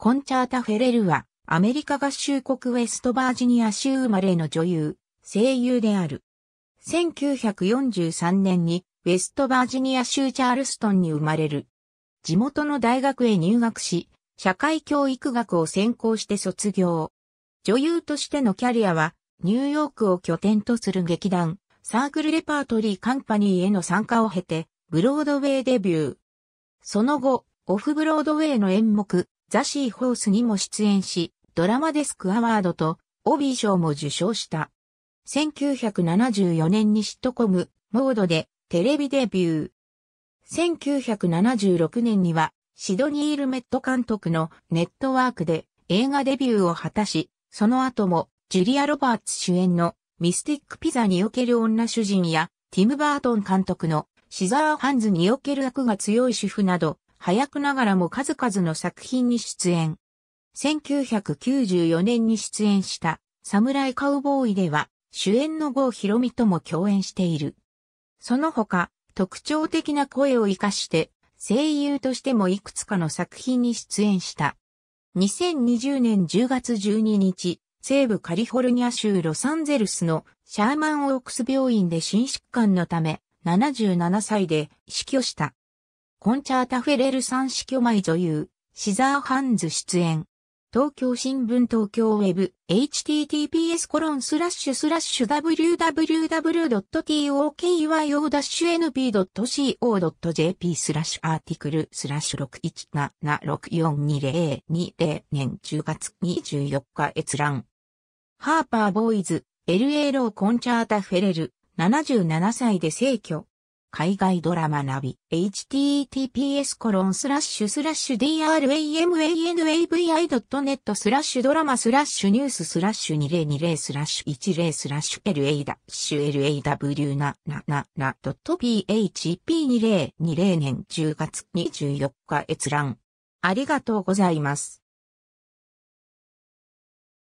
コンチャータ・フェレルは、アメリカ合衆国ウェストバージニア州生まれの女優、声優である。1943年に、ウェストバージニア州チャールストンに生まれる。地元の大学へ入学し、社会教育学を専攻して卒業。女優としてのキャリアは、ニューヨークを拠点とする劇団、サークルレパートリーカンパニーへの参加を経て、ブロードウェイデビュー。その後、オフブロードウェイの演目、ザ・シー・ホースにも出演し、ドラマデスクアワードと、オビー賞も受賞した。1974年にシットコム、モードで、テレビデビュー。1976年には、シドニー・ルメット監督のネットワークで映画デビューを果たし、その後も、ジュリア・ロバーツ主演のミスティック・ピザにおける女主人や、ティム・バートン監督のシザー・ハンズにおける悪が強い主婦など、早くながらも数々の作品に出演。1994年に出演したサムライカウボーイでは主演の郷ひろみとも共演している。その他、特徴的な声を活かして声優としてもいくつかの作品に出演した。2020年10月12日、西部カリフォルニア州ロサンゼルスのシャーマンオークス病院で心疾患のため77歳で死去した。コンチャータ・フェレル三子巨枚女優、シザー・ハンズ出演。東京新聞東京ウェブ https コロンスラッシュスラッシュ www.tokyo-np.co.jp スラッシュアーティクルスラッシュ617642020年10月24日閲覧。ハーパーボーイズ LA ローコンチャータフェレル77歳で逝去。海外ドラマナビ、https コロンスラッシュスラッシュ dramanavi.net スラッシュドラマスラッシュニューススラッシュ2020スラッシュ10スラッシュ LA ダッシュ LAW な、な、な、PHP2020 年10月24日閲覧。ありがとうございます。